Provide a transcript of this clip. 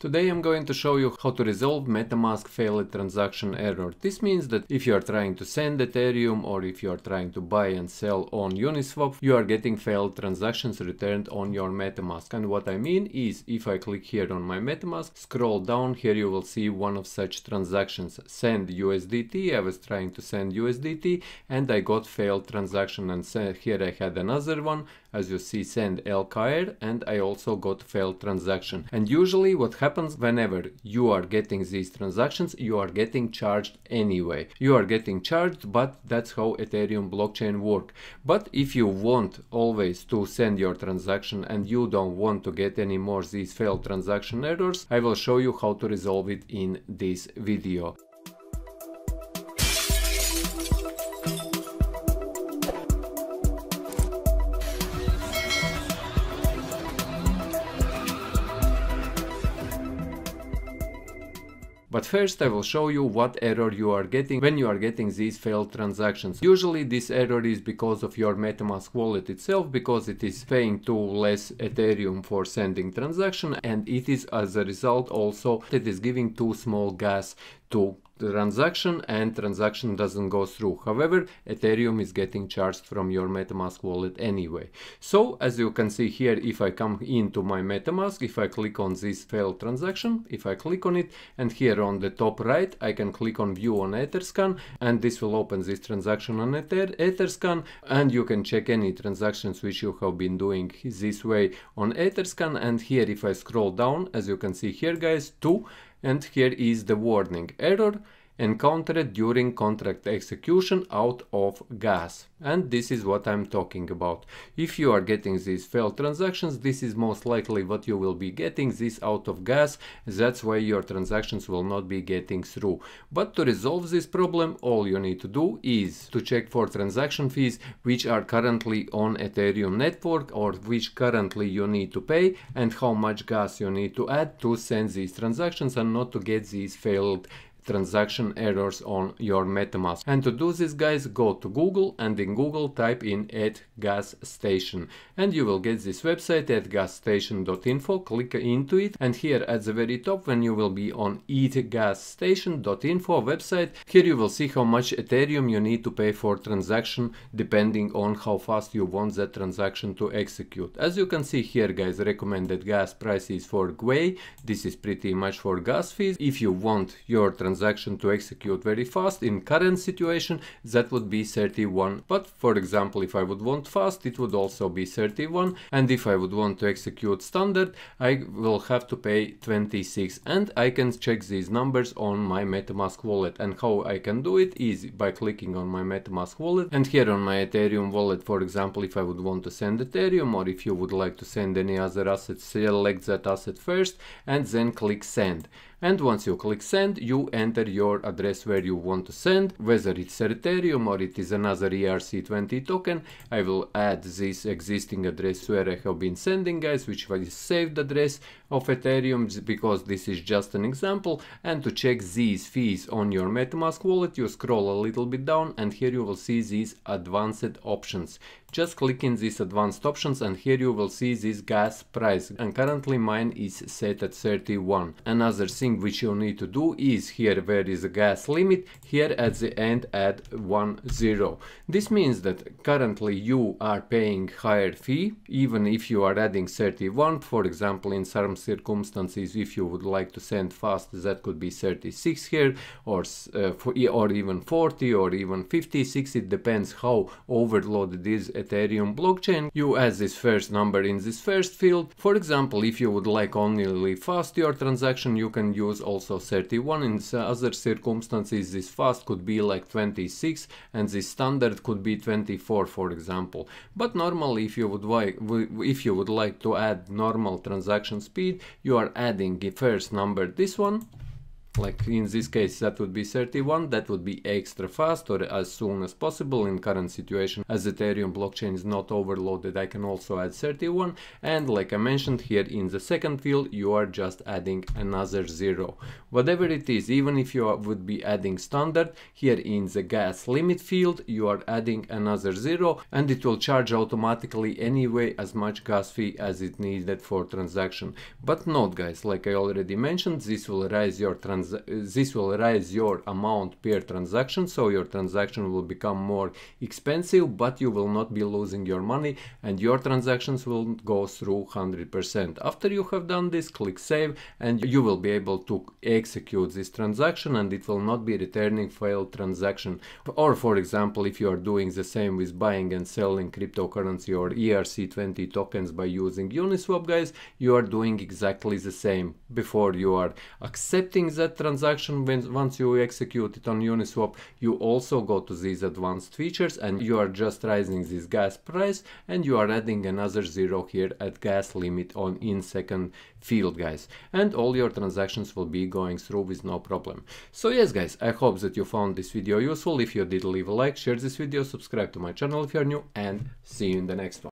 Today I'm going to show you how to resolve MetaMask failed transaction error. This means that if you are trying to send Ethereum or if you are trying to buy and sell on Uniswap, you are getting failed transactions returned on your MetaMask. And what I mean is if I click here on my MetaMask, scroll down, here you will see one of such transactions, send USDT. I was trying to send USDT and I got failed transaction and here I had another one, as you see send LKR and I also got failed transaction. And usually what happens happens whenever you are getting these transactions, you are getting charged anyway. You are getting charged, but that's how Ethereum blockchain work. But if you want always to send your transaction and you don't want to get any more these failed transaction errors, I will show you how to resolve it in this video. But first I will show you what error you are getting when you are getting these failed transactions. Usually this error is because of your MetaMask wallet itself because it is paying too less Ethereum for sending transaction and it is as a result also it is giving too small gas to transaction and transaction doesn't go through. However, Ethereum is getting charged from your MetaMask wallet anyway. So as you can see here, if I come into my MetaMask, if I click on this failed transaction, if I click on it and here on the top right, I can click on view on Etherscan and this will open this transaction on Ether Etherscan and you can check any transactions which you have been doing this way on Etherscan and here if I scroll down, as you can see here guys, two and here is the warning error encountered during contract execution out of gas. And this is what I'm talking about. If you are getting these failed transactions, this is most likely what you will be getting, this out of gas. That's why your transactions will not be getting through. But to resolve this problem, all you need to do is to check for transaction fees which are currently on Ethereum network or which currently you need to pay and how much gas you need to add to send these transactions and not to get these failed transaction errors on your MetaMask. And to do this guys, go to Google and in Google type in at gas station and you will get this website at gasstation.info, click into it and here at the very top when you will be on eatgasstation.info website, here you will see how much Ethereum you need to pay for transaction depending on how fast you want that transaction to execute. As you can see here guys, recommended gas prices for Gwei, this is pretty much for gas fees. If you want your transaction transaction to execute very fast. In current situation that would be 31. But for example if I would want fast it would also be 31 and if I would want to execute standard I will have to pay 26 and I can check these numbers on my MetaMask wallet and how I can do it is by clicking on my MetaMask wallet and here on my Ethereum wallet for example if I would want to send Ethereum or if you would like to send any other asset select that asset first and then click send and once you click send you enter your address where you want to send whether it's Ethereum or it is another ERC20 token I will add this existing address where I have been sending guys which was saved address of Ethereum because this is just an example and to check these fees on your MetaMask wallet you scroll a little bit down and here you will see these advanced options just click in these advanced options and here you will see this gas price and currently mine is set at 31. Another thing which you need to do is here where is the gas limit, here at the end at 10. This means that currently you are paying higher fee even if you are adding 31 for example in some circumstances if you would like to send fast that could be 36 here or uh, or even 40 or even 56 it depends how overloaded is Ethereum blockchain, you add this first number in this first field. For example, if you would like only fast your transaction, you can use also 31. In other circumstances, this fast could be like 26 and this standard could be 24, for example. But normally, if you would like, if you would like to add normal transaction speed, you are adding the first number, this one, like in this case that would be 31 that would be extra fast or as soon as possible in current situation as ethereum blockchain is not overloaded i can also add 31 and like i mentioned here in the second field you are just adding another zero whatever it is even if you would be adding standard here in the gas limit field you are adding another zero and it will charge automatically anyway as much gas fee as it needed for transaction but note guys like i already mentioned this will raise your transaction trans this will raise your amount per transaction so your transaction will become more expensive but you will not be losing your money and your transactions will go through 100% after you have done this click save and you will be able to execute this transaction and it will not be returning failed transaction or for example if you are doing the same with buying and selling cryptocurrency or ERC20 tokens by using Uniswap guys you are doing exactly the same before you are accepting that that transaction when, once you execute it on Uniswap, you also go to these advanced features and you are just raising this gas price and you are adding another zero here at gas limit on in second field guys and all your transactions will be going through with no problem so yes guys i hope that you found this video useful if you did leave a like share this video subscribe to my channel if you're new and see you in the next one